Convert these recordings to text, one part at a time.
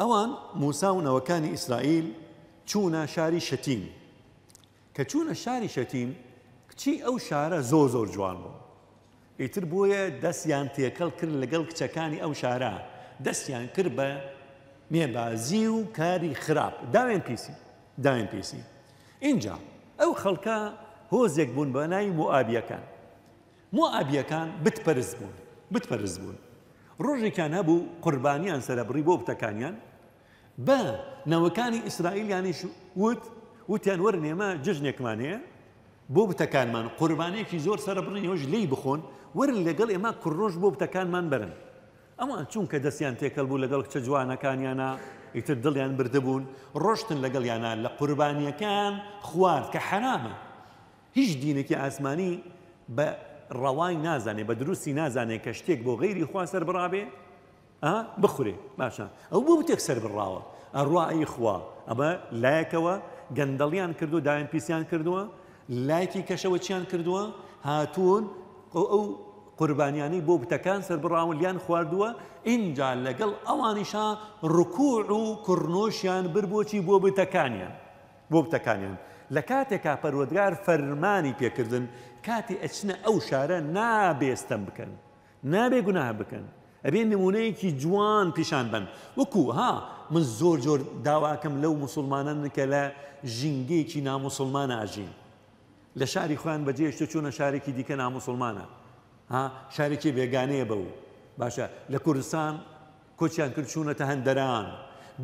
ئەوان موسا و نەوەکانی ئیسرائیل چوونە شاری شەتیم کە چوونە شاری شەتیم کچی ئەو شارە زۆر زۆر جوان بوو ئیتر بۆیە دەستیان تێکەڵ کرد لەگەڵ کچەکانی ئەو شارە دەستیان کرد بە نێبازی و کاری خراپ داوێن پیسی داوێن پیسی اینجا ئەو خەڵکە هۆزێک بوون بە ناوی موابیەکان موابیەکان بتپەرز بوون بتپەرز بوون ڕۆژێکیان هەبوو قوربانیان سەرەبڕی بۆ بتەکانیان بە نەوەکانی ئیسرائیلیانیش وت وتیان وەرنێمە جژنێکمانەیە بۆ بتەکانمان قوربانێکی زۆر سەرەبڕنی هۆش لی بخۆن ورن لەگەڵ ئێمە کوڕۆژ بۆ بتەکانمان بەرن ئەمان چونکە دەستیان تێکەل بوو لەگەڵ چە جوانەکانیانە ئیتر دڵیان بردەبوون ڕۆشتن لەگەڵ یانە لە قوربانیەکان خوارد کە حرامە هیچ دینێکی ئاسمانی بە ڕەوای نازانێ بە دروستی نازانێ کە شتێک بۆ غیری خوا سەر بڕابێ بخورێ باشە ئەو بۆ بتێک سەر بڕاوە ئەڕواایی خوا ئەمە لایەکەوە گەندەڵیان کردو دایان پیسیان کردووە لایکی کەشەوە چیان کردووە هاتوون ئەو قوربانیانی بۆ بتەکان سەر بڕاون لیان خواردووە اینجا لەگەڵ ئەوانیشا ڕکوع و کوڕنۆشیان بربۆچی بۆ بتەکانیان بۆ بتەکانیان. لە کاتێکا پەروەگار فەرمانی پێکردن کاتی ئەچنە ئەو شارە نابێستم بکەن نابێ گونا بکەن ئەبێ نمونەیەکی جوان پیشان بن وەکو ها من زۆر جۆر داواکەم لەو مسلمانان کە لە ژینگەیەکی نامسلمان ئاژین لە شاری خویان بەجێشتە چوونە شارێکی دیکە نامسلمانە ها شارێکی بێگانەیە بەو باشە لە کوردستان کۆچیان کرد چوونەتە هەندەران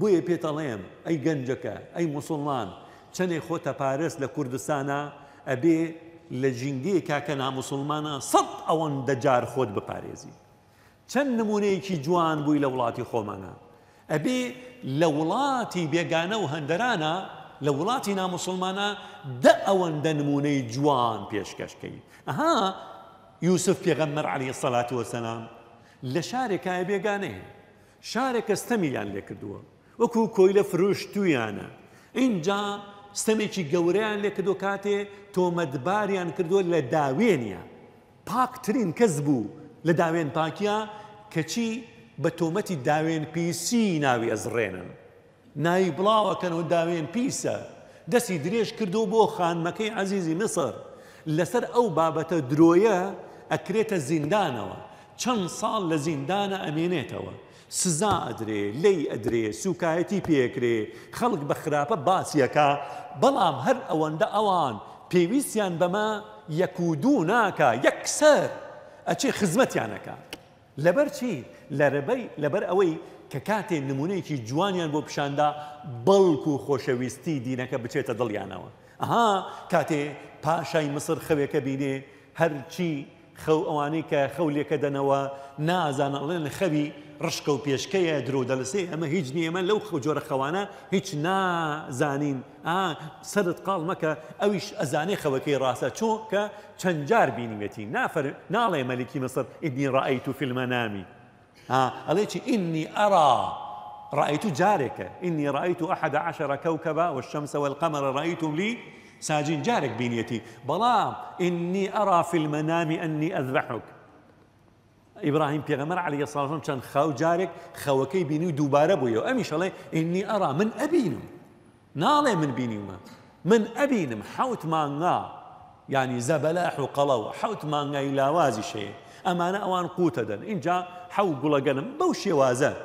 بۆیە پێتەڵێم ئەی گەنجەکە ئەی مسلمان چنێ خۆتە پارێز لە کوردستانە ئەبێ لە ژینگەیە کاکە نامسلمانە سەد ئەوەن دەجار خۆت بپارێزی. چەند نمونەیەکی جوان بوی لولاتی وڵاتی خۆمانە. ئەبێ لە وڵاتی و هەندەرانە لولاتی وڵاتی نامسلمانە دە ئەوەندە نمونەی جوان پێشکەشکەی. آها یوسف پیغمبر علی الصلاة والسلام لە شارێکایە بێگانەیە. شارێکە ستەمیان لێ کردووە. وەکوو فروش لە فرۆشتویانە. اینجا ستەمێکی گەورەیان لێ کردو کاتێ تۆمەدباریان کردووە لە داوێنە پاکترین کەس بوو لە داوێن پاکیە کەچی بە تۆمەتی داوێن پیسی ناوی ئەزڕێنن ناوی بڵاوەکەنەوە داوێن پیسە دەستی درێژ کردو بۆ خانمەکەی عزیزی مسر لەسەر ئەو بابەتە درۆیە ئەکرێتە زیندانەوە چەند ساڵ لە زیندانە ئەمێنێتەوە سزا ئەدرێ لی ئەدرێ سوکایەتی پێکرێ خەڵک بە خراپە باسیەکە بەڵام هەر ئەوەندە ئەوان پێویستیان بەمە یەک و دوو ناکە یەکسەر ئەچێ خزمەتیانەکە لەبەر چی لەبەر ئەوەی کە کاتێ نمونەیەکی جوانیان بۆ پیشاندا بەڵک و خۆشەویستی دینەکە بچێتە دڵیانەوە ئەها کاتێ پاشای مسر خەوێکە بینێ هەرچی خو خەو ئەوانەی کە خەولێکە دەنەوە نازانڵێن خەوی ڕشکە و پێشکەیە درۆدە لەسێ ئەمە هیچ نیەمە لەو خەجۆرە خەوانە هیچ نازانین سرت قاڵ مەکە ئەویش ئەزانێ خەوەکەی ڕاستە چۆ کە چەند جار بینیمەتی نافەر ناڵێ مەلیکی مەسەر ئیدنی ڕائیت و فیلمە نامی ئەڵێکی ئینی ئەرا. رأيت جارك إني رأيت أحد عشر كوكبا والشمس والقمر رأيتهم لي ساجين جارك بنيتي بلا إني أرى في المنام أني أذبحك إبراهيم بيغمر عليه الصلاة والسلام كان خاو جارك خوكي بيني دوباره بويا أميش الله إني أرى من أبينم نالي من بيني ما من أبينم حوت ما يعني زبلاح وقلوة حوت ما إلى وازي شيء أما أنا أوان قوتدا إن جاء حو قلقنا بوشي وازا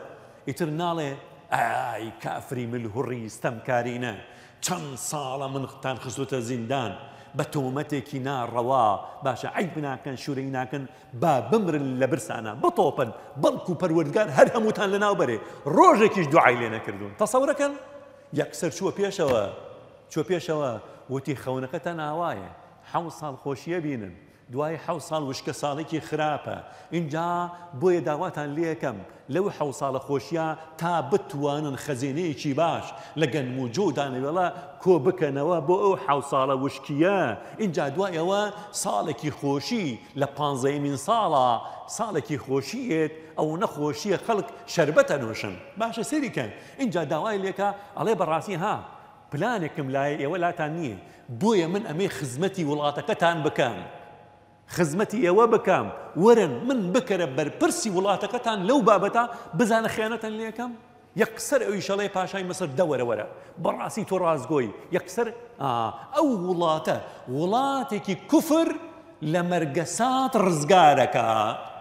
يترنالي ئای کافری مل هوڕی ستەمکارینە چەند ساڵە منختان خستوتە زیندان بە تۆمەتێکی ناڕەوا باشە عیب ناکەن شوورەی ناکەن با بمرن لە برسانە بەتۆپن بەڵکو پەروەردگار هەر هەمووتان لە ناوبەرێ ڕۆژێکیش دوعای لێ نەکردوون تەسەورەکەن یەکسەر چووە پێشەوە چوە پێشەوە وتی خەونەکەتە ناوایە حەو ساڵ خۆشیە بینن دوای حو ساڵ وشکە ساڵێکی خراپە اینجا بۆیە داواتان لێەکەم لەو حو ساڵە خۆشیە تا بتوانن خەزینەیەکی باش لە گەنموجۆ دانەوێڵە کۆ بکەنەوە بۆ ئەو حو ساڵە وشکیە اینجا دوایەوە ساڵێکی خۆشی لە پانزەیمین ساڵە ساڵێکی خۆشیێت ئەو نەخۆشیە خەڵک شربەتە نوۆشن باشە سەریکەن اینجا داوای لێکە ئەڵێ بەڕاستی ها پلانێکم لای ئێوە لاتان نییە بۆیە من ئەمەی خزمەتی وڵاتەکەتان بکەم. خزمتي يا بکەم ورن من بکەرە بەرپرسی وڵاتەکەتان لەو بابەتە بزانە يكسر أو يشلي باشاي مصر دورة ورا براسي تراز ڕازگۆی يكسر آه أو ولاته ولاتك كفر مەرگەسات ڕزگارەکە.